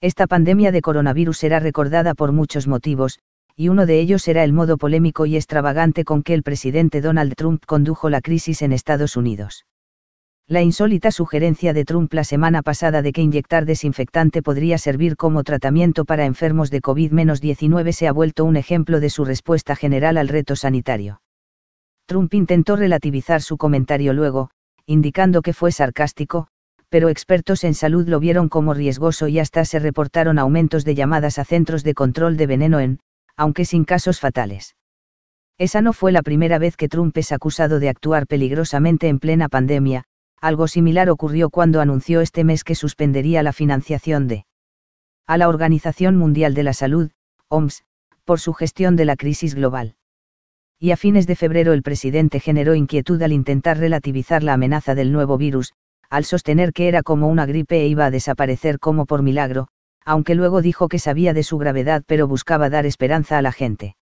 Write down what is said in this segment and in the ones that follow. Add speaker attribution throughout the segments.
Speaker 1: Esta pandemia de coronavirus será recordada por muchos motivos, y uno de ellos será el modo polémico y extravagante con que el presidente Donald Trump condujo la crisis en Estados Unidos. La insólita sugerencia de Trump la semana pasada de que inyectar desinfectante podría servir como tratamiento para enfermos de COVID-19 se ha vuelto un ejemplo de su respuesta general al reto sanitario. Trump intentó relativizar su comentario luego, indicando que fue sarcástico, pero expertos en salud lo vieron como riesgoso y hasta se reportaron aumentos de llamadas a centros de control de veneno en, aunque sin casos fatales. Esa no fue la primera vez que Trump es acusado de actuar peligrosamente en plena pandemia, algo similar ocurrió cuando anunció este mes que suspendería la financiación de a la Organización Mundial de la Salud, OMS, por su gestión de la crisis global. Y a fines de febrero el presidente generó inquietud al intentar relativizar la amenaza del nuevo virus, al sostener que era como una gripe e iba a desaparecer como por milagro, aunque luego dijo que sabía de su gravedad pero buscaba dar esperanza a la gente.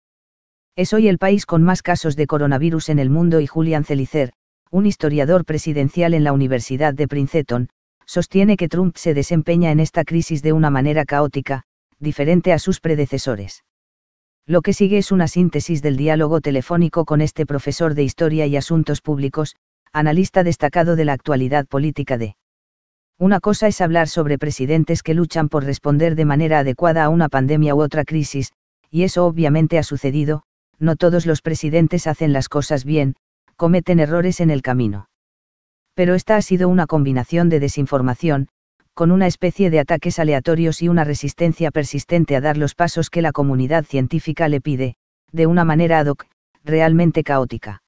Speaker 1: Es hoy el país con más casos de coronavirus en el mundo y Julian Celicer, un historiador presidencial en la Universidad de Princeton, sostiene que Trump se desempeña en esta crisis de una manera caótica, diferente a sus predecesores. Lo que sigue es una síntesis del diálogo telefónico con este profesor de Historia y Asuntos Públicos, analista destacado de la actualidad política de. Una cosa es hablar sobre presidentes que luchan por responder de manera adecuada a una pandemia u otra crisis, y eso obviamente ha sucedido, no todos los presidentes hacen las cosas bien, cometen errores en el camino. Pero esta ha sido una combinación de desinformación, con una especie de ataques aleatorios y una resistencia persistente a dar los pasos que la comunidad científica le pide, de una manera ad hoc, realmente caótica.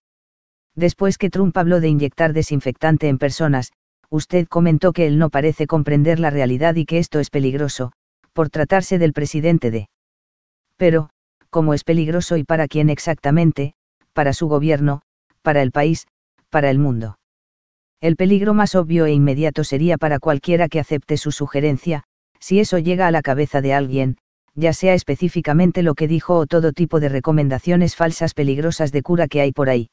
Speaker 1: Después que Trump habló de inyectar desinfectante en personas, usted comentó que él no parece comprender la realidad y que esto es peligroso, por tratarse del presidente de. Pero, ¿cómo es peligroso y para quién exactamente? Para su gobierno, para el país, para el mundo. El peligro más obvio e inmediato sería para cualquiera que acepte su sugerencia, si eso llega a la cabeza de alguien, ya sea específicamente lo que dijo o todo tipo de recomendaciones falsas peligrosas de cura que hay por ahí.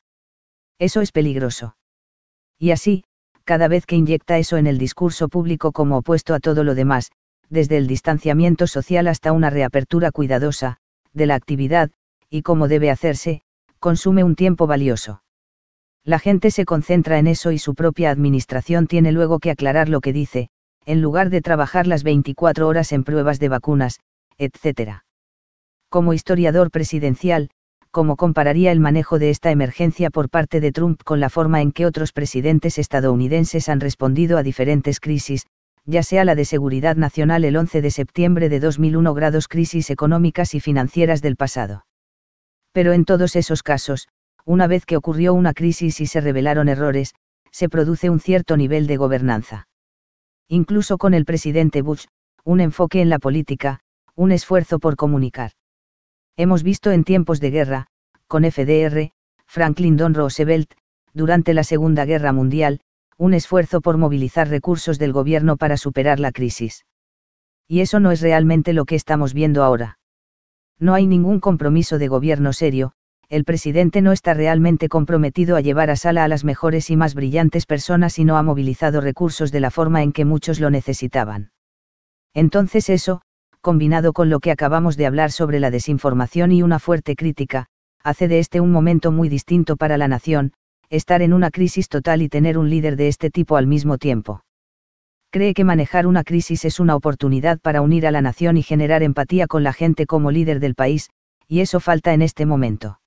Speaker 1: Eso es peligroso. Y así, cada vez que inyecta eso en el discurso público como opuesto a todo lo demás, desde el distanciamiento social hasta una reapertura cuidadosa, de la actividad, y como debe hacerse, consume un tiempo valioso. La gente se concentra en eso y su propia administración tiene luego que aclarar lo que dice, en lugar de trabajar las 24 horas en pruebas de vacunas, etc. Como historiador presidencial, como compararía el manejo de esta emergencia por parte de Trump con la forma en que otros presidentes estadounidenses han respondido a diferentes crisis, ya sea la de seguridad nacional el 11 de septiembre de 2001 grados crisis económicas y financieras del pasado. Pero en todos esos casos, una vez que ocurrió una crisis y se revelaron errores, se produce un cierto nivel de gobernanza. Incluso con el presidente Bush, un enfoque en la política, un esfuerzo por comunicar. Hemos visto en tiempos de guerra, con FDR, Franklin Don Roosevelt, durante la Segunda Guerra Mundial, un esfuerzo por movilizar recursos del gobierno para superar la crisis. Y eso no es realmente lo que estamos viendo ahora. No hay ningún compromiso de gobierno serio, el presidente no está realmente comprometido a llevar a sala a las mejores y más brillantes personas y no ha movilizado recursos de la forma en que muchos lo necesitaban. Entonces eso, combinado con lo que acabamos de hablar sobre la desinformación y una fuerte crítica, hace de este un momento muy distinto para la nación, estar en una crisis total y tener un líder de este tipo al mismo tiempo. Cree que manejar una crisis es una oportunidad para unir a la nación y generar empatía con la gente como líder del país, y eso falta en este momento.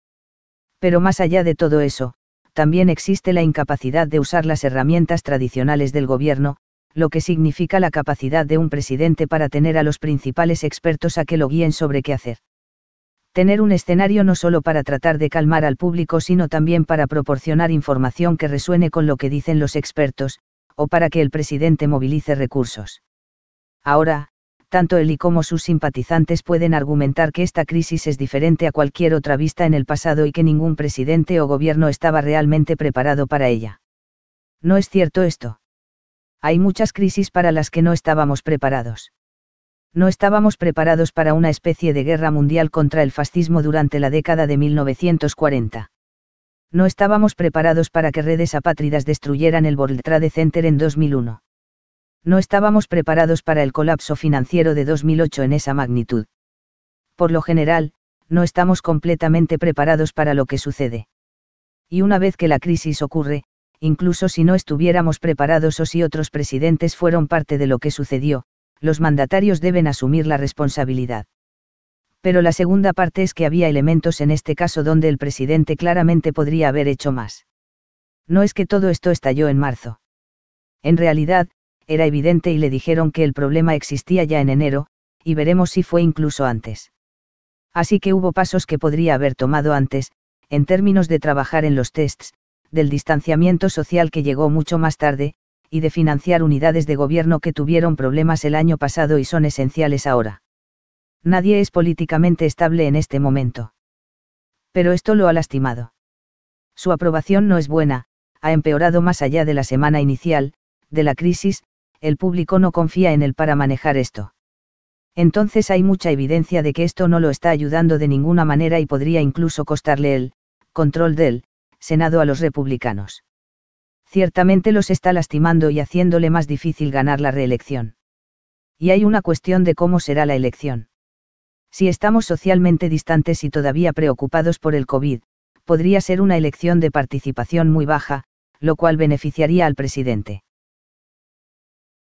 Speaker 1: Pero más allá de todo eso, también existe la incapacidad de usar las herramientas tradicionales del gobierno, lo que significa la capacidad de un presidente para tener a los principales expertos a que lo guíen sobre qué hacer. Tener un escenario no solo para tratar de calmar al público, sino también para proporcionar información que resuene con lo que dicen los expertos, o para que el presidente movilice recursos. Ahora, tanto él y como sus simpatizantes pueden argumentar que esta crisis es diferente a cualquier otra vista en el pasado y que ningún presidente o gobierno estaba realmente preparado para ella. ¿No es cierto esto? hay muchas crisis para las que no estábamos preparados. No estábamos preparados para una especie de guerra mundial contra el fascismo durante la década de 1940. No estábamos preparados para que redes apátridas destruyeran el World Trade Center en 2001. No estábamos preparados para el colapso financiero de 2008 en esa magnitud. Por lo general, no estamos completamente preparados para lo que sucede. Y una vez que la crisis ocurre, incluso si no estuviéramos preparados o si otros presidentes fueron parte de lo que sucedió, los mandatarios deben asumir la responsabilidad. Pero la segunda parte es que había elementos en este caso donde el presidente claramente podría haber hecho más. No es que todo esto estalló en marzo. En realidad, era evidente y le dijeron que el problema existía ya en enero, y veremos si fue incluso antes. Así que hubo pasos que podría haber tomado antes, en términos de trabajar en los tests, del distanciamiento social que llegó mucho más tarde, y de financiar unidades de gobierno que tuvieron problemas el año pasado y son esenciales ahora. Nadie es políticamente estable en este momento. Pero esto lo ha lastimado. Su aprobación no es buena, ha empeorado más allá de la semana inicial, de la crisis, el público no confía en él para manejar esto. Entonces hay mucha evidencia de que esto no lo está ayudando de ninguna manera y podría incluso costarle el control de él, Senado a los republicanos. Ciertamente los está lastimando y haciéndole más difícil ganar la reelección. Y hay una cuestión de cómo será la elección. Si estamos socialmente distantes y todavía preocupados por el COVID, podría ser una elección de participación muy baja, lo cual beneficiaría al presidente.